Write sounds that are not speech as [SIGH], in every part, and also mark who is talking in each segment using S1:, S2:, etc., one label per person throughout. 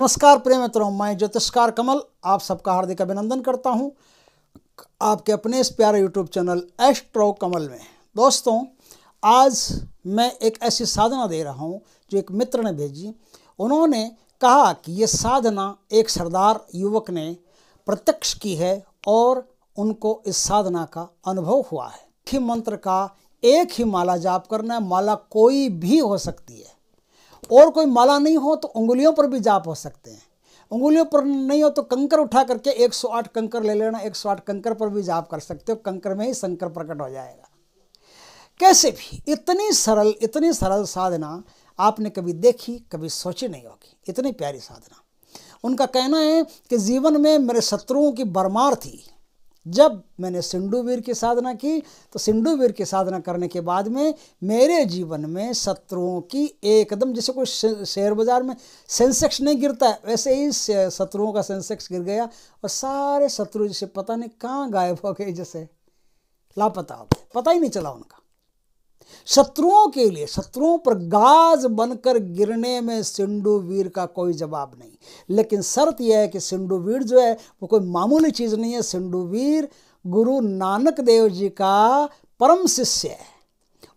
S1: नमस्कार प्रेम मित्रों मैं ज्योतिषकार कमल आप सबका हार्दिक अभिनंदन करता हूं आपके अपने इस प्यारे यूट्यूब चैनल एस्ट्रो कमल में दोस्तों आज मैं एक ऐसी साधना दे रहा हूं जो एक मित्र ने भेजी उन्होंने कहा कि ये साधना एक सरदार युवक ने प्रत्यक्ष की है और उनको इस साधना का अनुभव हुआ है मुख्य मंत्र का एक ही माला जाप करना है माला कोई भी हो सकती है और कोई माला नहीं हो तो उंगलियों पर भी जाप हो सकते हैं उंगलियों पर नहीं हो तो कंकर उठा करके 108 कंकर ले लेना 108 कंकर पर भी जाप कर सकते हो कंकर में ही शंकर प्रकट हो जाएगा कैसे भी इतनी सरल इतनी सरल साधना आपने कभी देखी कभी सोची नहीं होगी इतनी प्यारी साधना उनका कहना है कि जीवन में मेरे शत्रुओं की बरमार थी जब मैंने सिंधुवीर की साधना की तो सिंधुवीर की साधना करने के बाद में मेरे जीवन में शत्रुओं की एकदम जैसे कोई शेयर बाज़ार में सेंसेक्स नहीं गिरता है वैसे ही शत्रुओं का सेंसेक्स गिर गया और सारे शत्रु जैसे पता नहीं कहाँ गायब हो गए जैसे लापता हो गए पता ही नहीं चला उनका शत्रुओं के लिए शत्रुओं पर गाज बनकर गिरने में सिंडू वीर का कोई जवाब नहीं लेकिन शर्त यह है कि सिंडू वीर जो है वो कोई मामूली चीज़ नहीं है सिंडू वीर गुरु नानक देव जी का परम शिष्य है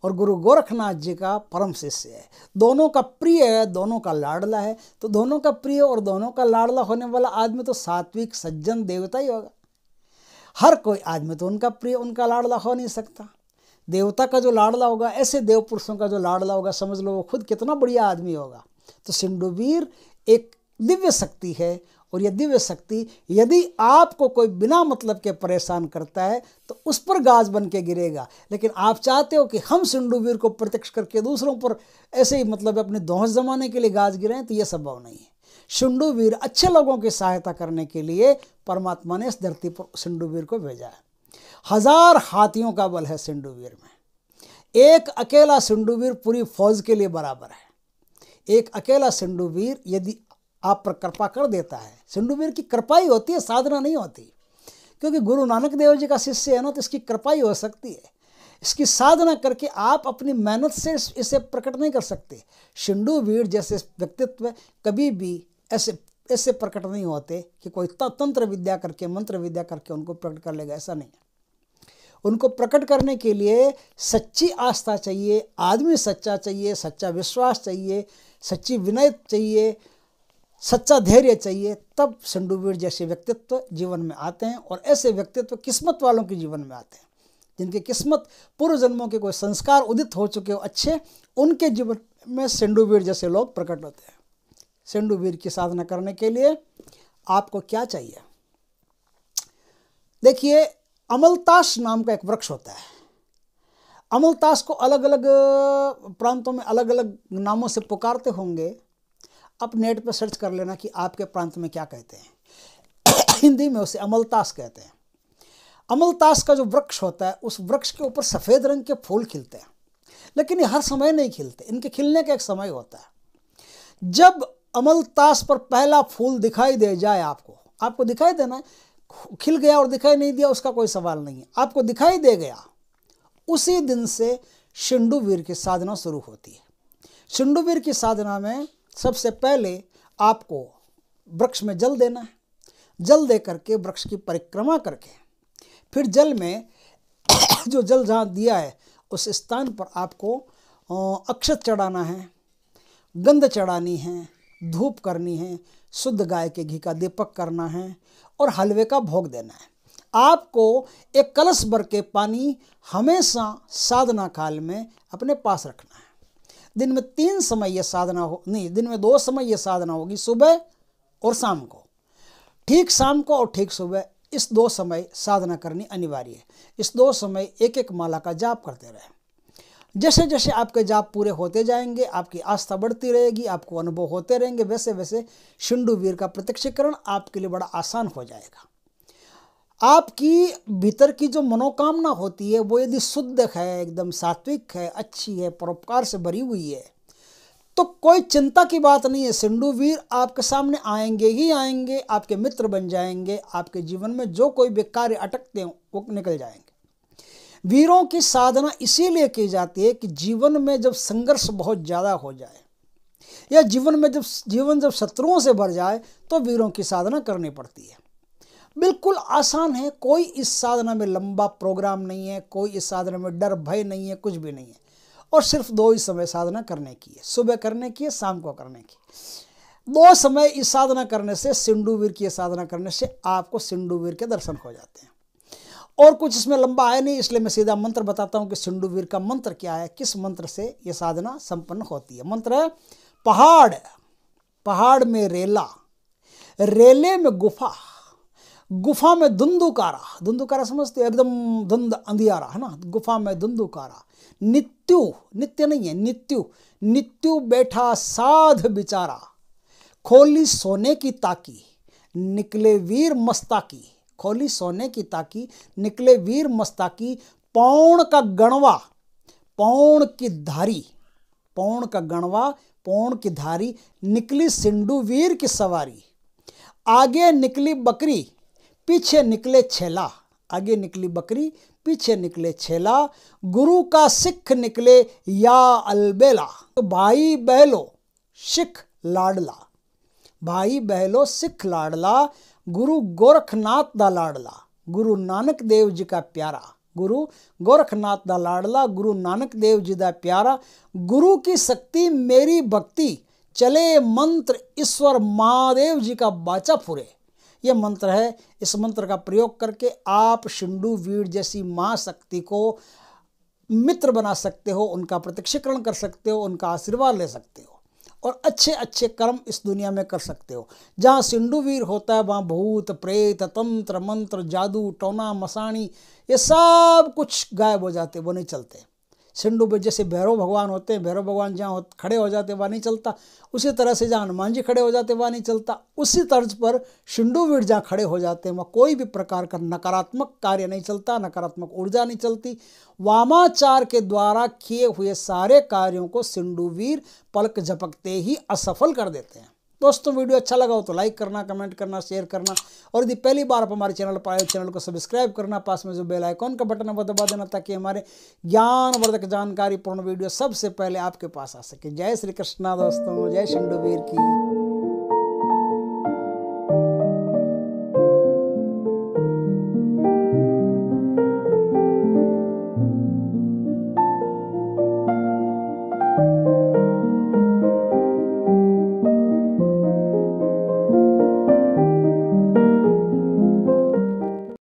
S1: और गुरु गोरखनाथ जी का परम शिष्य है दोनों का प्रिय है दोनों का लाडला है तो दोनों का प्रिय और दोनों का लाडला होने वाला आदमी तो सात्विक सज्जन देवता ही होगा हर कोई आदमी तो उनका प्रिय उनका लाडला हो नहीं सकता देवता का जो लाडला होगा ऐसे देव पुरुषों का जो लाडला होगा समझ लो वो खुद कितना बढ़िया आदमी होगा तो सिंडुवीर एक दिव्य शक्ति है और यह दिव्य शक्ति यदि आपको कोई बिना मतलब के परेशान करता है तो उस पर गाज बन के गिरेगा लेकिन आप चाहते हो कि हम सिंडुवीर को प्रत्यक्ष करके दूसरों पर ऐसे ही मतलब अपने दोहस जमाने के लिए गाज गिरे तो यह संभव नहीं है सिंडुवीर अच्छे लोगों की सहायता करने के लिए परमात्मा ने इस धरती पर सिंडुवीर को भेजा है हजार हाथियों का बल है सिंडुवीर में एक अकेला सिंडुवीर पूरी फौज के लिए बराबर है एक अकेला सिंडुवीर यदि आप पर कृपा कर देता है सिंडुवीर की कृपा ही होती है साधना नहीं होती क्योंकि गुरु नानक देव जी का शिष्य है ना तो इसकी कृपा ही हो सकती है इसकी साधना करके आप अपनी मेहनत से इसे प्रकट नहीं कर सकते शिंडू वीर जैसे व्यक्तित्व कभी भी ऐसे ऐसे प्रकट नहीं होते कि कोई तंत्र विद्या करके मंत्र विद्या करके उनको प्रकट कर लेगा ऐसा नहीं है उनको प्रकट करने के लिए सच्ची आस्था चाहिए आदमी सच्चा चाहिए सच्चा विश्वास चाहिए सच्ची विनय चाहिए सच्चा धैर्य चाहिए तब संडूबीर जैसे व्यक्तित्व जीवन में आते हैं और ऐसे व्यक्तित्व किस्मत वालों के जीवन में आते हैं जिनकी किस्मत पूर्व जन्मों के कोई संस्कार उदित हो चुके हो अच्छे उनके जीवन में सेंडूबीर जैसे लोग प्रकट होते हैं सेंडूबीर की साधना करने के लिए आपको क्या चाहिए देखिए अमलताश नाम का एक वृक्ष होता है अमलताश को अलग अलग प्रांतों में अलग अलग नामों से पुकारते होंगे आप नेट पर सर्च कर लेना कि आपके प्रांत में क्या कहते हैं [COUGHS] हिंदी में उसे अमलताश कहते हैं अमलताश का जो वृक्ष होता है उस वृक्ष के ऊपर सफ़ेद रंग के फूल खिलते हैं लेकिन ये हर समय नहीं खिलते इनके खिलने का एक समय होता है जब अमलताश पर पहला फूल दिखाई दे जाए आपको आपको दिखाई देना खिल गया और दिखाई नहीं दिया उसका कोई सवाल नहीं है आपको दिखाई दे गया उसी दिन से शिंडुवीर की साधना शुरू होती है शिंडुवीर की साधना में सबसे पहले आपको वृक्ष में जल देना है जल दे करके वृक्ष की परिक्रमा करके फिर जल में [COUGHS] जो जल जहाँ दिया है उस स्थान पर आपको अक्षत चढ़ाना है गंध चढ़ानी है धूप करनी है शुद्ध गाय के घी का दीपक करना है और हलवे का भोग देना है आपको एक कलश भर के पानी हमेशा साधना काल में अपने पास रखना है दिन में तीन समय यह साधना हो नहीं दिन में दो समय यह साधना होगी सुबह और शाम को ठीक शाम को और ठीक सुबह इस दो समय साधना करनी अनिवार्य है इस दो समय एक एक माला का जाप करते रहें जैसे जैसे आपके जाप पूरे होते जाएंगे आपकी आस्था बढ़ती रहेगी आपको अनुभव होते रहेंगे वैसे वैसे वीर का प्रत्यक्षीकरण आपके लिए बड़ा आसान हो जाएगा आपकी भीतर की जो मनोकामना होती है वो यदि शुद्ध है एकदम सात्विक है अच्छी है परोपकार से भरी हुई है तो कोई चिंता की बात नहीं है सिंडू वीर आपके सामने आएंगे ही आएंगे आपके मित्र बन जाएंगे आपके जीवन में जो कोई भी कार्य अटकते हैं वो निकल जाएंगे वीरों की साधना इसीलिए की जाती है कि जीवन में जब संघर्ष बहुत ज़्यादा हो जाए या जीवन में जब जीवन जब शत्रुओं से भर जाए तो वीरों की साधना करनी पड़ती है बिल्कुल आसान है कोई इस साधना में लंबा प्रोग्राम नहीं है कोई इस साधना में डर भय नहीं है कुछ भी नहीं है और सिर्फ दो ही समय साधना करने की है सुबह करने की है शाम को करने की दो समय इस साधना करने से सिंडूवीर की साधना करने से आपको सिंडूवीर के दर्शन हो जाते हैं और कुछ इसमें लंबा आया नहीं इसलिए मैं सीधा मंत्र बताता हूं कि सिंडुवीर का मंत्र क्या है किस मंत्र से यह साधना संपन्न होती है मंत्र है पहाड़ पहाड़ में रेला रेले में गुफा गुफा में धुंधुकारा धुंधुकारा समझते हो एकदम धुंध अंधियारा है ना गुफा में धुंधुकारा नित्यु नित्य नहीं है नित्यु नित्यु बैठा साध बिचारा खोली सोने की ताकी निकले वीर मस्ताकी खोली सोने की ताकी निकले वीर मस्ताकी पौण का गणवा पौण की धारी पौण का गणवा पौण की धारी निकली सिंडू वीर की सवारी आगे निकली बकरी पीछे निकले छेला आगे निकली बकरी पीछे निकले छेला गुरु का सिख निकले या अलबेला भाई बहलो सिख लाडला भाई बहलो सिख लाडला गुरु गोरखनाथ दा लाडला गुरु नानक देव जी का प्यारा गुरु गोरखनाथ दा लाडला गुरु नानक देव जी दा प्यारा गुरु की शक्ति मेरी भक्ति चले मंत्र ईश्वर महादेव जी का बाचा फुरे ये मंत्र है इस मंत्र का प्रयोग करके आप शिंडू वीर जैसी महाशक्ति को मित्र बना सकते हो उनका प्रत्यक्षीकरण कर सकते हो उनका आशीर्वाद ले सकते हो और अच्छे अच्छे कर्म इस दुनिया में कर सकते हो जहाँ सिंडुवीर होता है वहाँ भूत प्रेत तंत्र मंत्र जादू टोना मसाणी ये सब कुछ गायब हो जाते वो नहीं चलते सिंडू पर जैसे भैरव भगवान होते हैं भैरव भगवान जहाँ खड़े हो जाते वहाँ नहीं चलता उसी तरह से जहाँ हनुमान जी खड़े हो जाते वहाँ नहीं चलता उसी तर्ज पर सिंडूवीर जहाँ खड़े हो जाते हैं वहाँ कोई भी प्रकार का नकारात्मक कार्य नहीं चलता नकारात्मक ऊर्जा नहीं चलती वामाचार के द्वारा किए हुए सारे कार्यों को सिंडूवीर पलक झपकते ही असफल कर देते हैं दोस्तों वीडियो अच्छा लगा हो तो लाइक करना कमेंट करना शेयर करना और यदि पहली बार आप हमारे चैनल पर आए चैनल को सब्सक्राइब करना पास में जो बेल आइकॉन का बटन है वो दबा देना ताकि हमारे ज्ञानवर्धक जानकारी पूर्ण वीडियो सबसे पहले आपके पास आ सके जय श्री कृष्णा दोस्तों जय शंडुवीर की